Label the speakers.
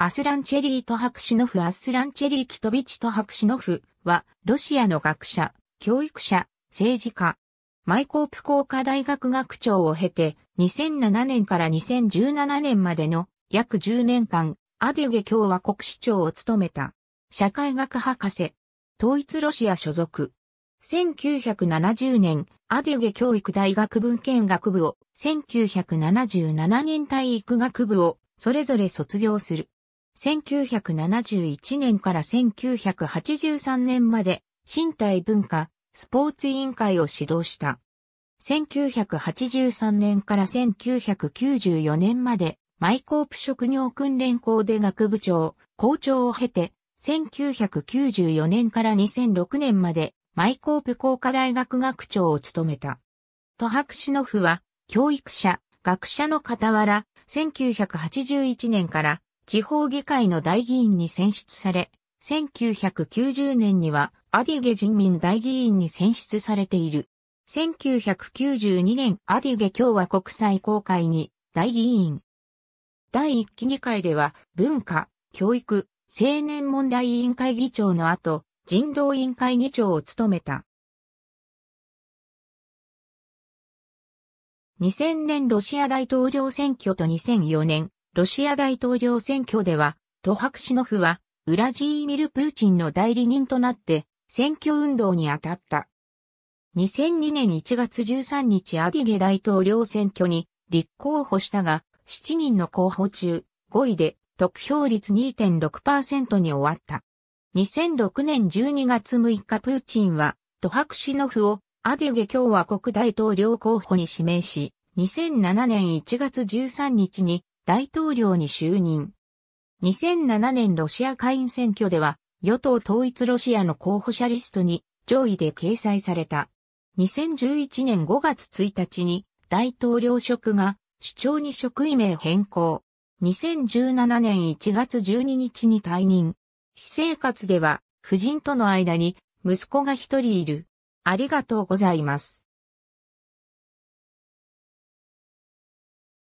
Speaker 1: アスランチェリート博士ノフアスランチェリーキトビチト博士ノフは、ロシアの学者、教育者、政治家、マイコープ工科大学学長を経て、2007年から2017年までの約10年間、アデュゲ共和国市長を務めた、社会学博士、統一ロシア所属。1970年、アデュゲ教育大学文献学部を、1977年体育学部を、それぞれ卒業する。1971年から1983年まで、身体文化、スポーツ委員会を指導した。1983年から1994年まで、マイコープ職業訓練校で学部長、校長を経て、1994年から2006年まで、マイコープ工科大学学長を務めた。都博シノフは、教育者、学者の傍ら、1981年から地方議会の大議員に選出され、1990年にはアディゲ人民大議員に選出されている。1992年アディゲ共和国際公会に大議員。第1期議会では文化、教育、青年問題委員会議長の後、人道委員会議長を務めた。2000年ロシア大統領選挙と2004年ロシア大統領選挙では、トハクシノフは、ウラジーミル・プーチンの代理人となって、選挙運動に当たった。2002年1月13日アディゲ大統領選挙に立候補したが、7人の候補中、5位で得票率2.6%に終わった。2006年12月6日プーチンは、トハクシノフをアデゲ共和国大統領候補に指名し、2007年1月13日に大統領に就任。2007年ロシア下院選挙では、与党統一ロシアの候補者リストに上位で掲載された。2011年5月1日に大統領職が首長に職位名変更。2017年1月12日に退任。私生活では夫人との間に息子が一人いる。ありがとうございます。